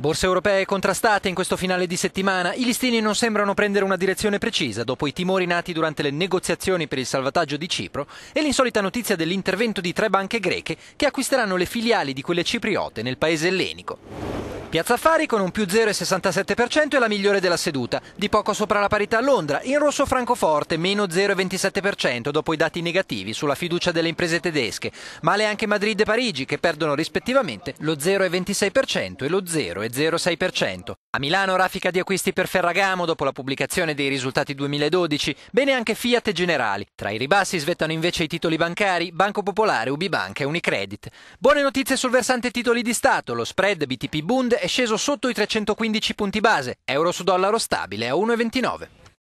Borse europee contrastate in questo finale di settimana, i listini non sembrano prendere una direzione precisa dopo i timori nati durante le negoziazioni per il salvataggio di Cipro e l'insolita notizia dell'intervento di tre banche greche che acquisteranno le filiali di quelle cipriote nel paese ellenico. Piazza Affari con un più 0,67% è la migliore della seduta, di poco sopra la parità a Londra, in rosso Francoforte meno 0,27% dopo i dati negativi sulla fiducia delle imprese tedesche, male anche Madrid e Parigi che perdono rispettivamente lo 0,26% e lo 0,06%. A Milano raffica di acquisti per Ferragamo dopo la pubblicazione dei risultati 2012, bene anche Fiat e Generali. Tra i ribassi svettano invece i titoli bancari, Banco Popolare, Ubibanca e Unicredit. Buone notizie sul versante titoli di Stato, lo spread BTP Bund è sceso sotto i 315 punti base, euro su dollaro stabile a 1,29.